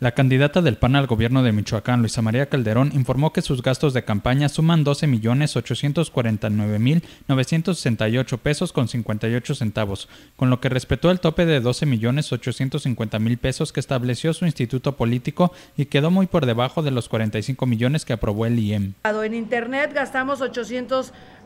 La candidata del PAN al gobierno de Michoacán, Luisa María Calderón, informó que sus gastos de campaña suman 12.849.968 pesos con 58 centavos, con lo que respetó el tope de 12.850.000 pesos que estableció su instituto político y quedó muy por debajo de los 45 millones que aprobó el IEM. En Internet gastamos 800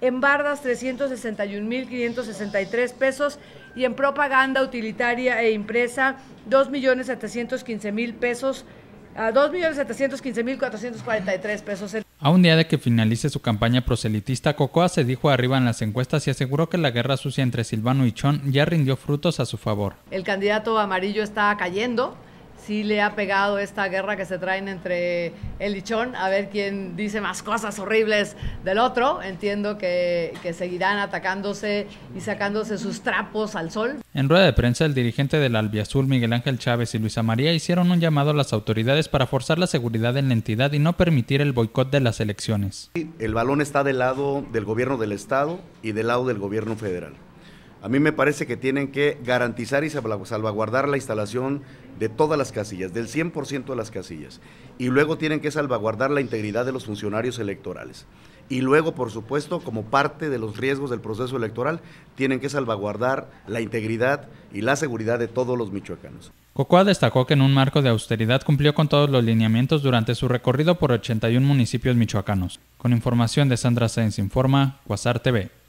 en bardas 361.563 pesos y en propaganda utilitaria e impresa mil pesos, ah, a 2.715.443 pesos. A un día de que finalice su campaña proselitista, Cocoa se dijo arriba en las encuestas y aseguró que la guerra sucia entre Silvano y Chon ya rindió frutos a su favor. El candidato amarillo está cayendo si le ha pegado esta guerra que se traen entre el lichón, a ver quién dice más cosas horribles del otro. Entiendo que, que, seguirán atacándose y sacándose sus trapos al sol. En rueda de prensa, el dirigente del Albiazul, Miguel Ángel Chávez y Luisa María, hicieron un llamado a las autoridades para forzar la seguridad en la entidad y no permitir el boicot de las elecciones. El balón está del lado del gobierno del Estado y del lado del gobierno federal. A mí me parece que tienen que garantizar y salvaguardar la instalación de todas las casillas, del 100% de las casillas. Y luego tienen que salvaguardar la integridad de los funcionarios electorales. Y luego, por supuesto, como parte de los riesgos del proceso electoral, tienen que salvaguardar la integridad y la seguridad de todos los michoacanos. Cocoa destacó que en un marco de austeridad cumplió con todos los lineamientos durante su recorrido por 81 municipios michoacanos. Con información de Sandra Sáenz, Informa, Cuasar TV.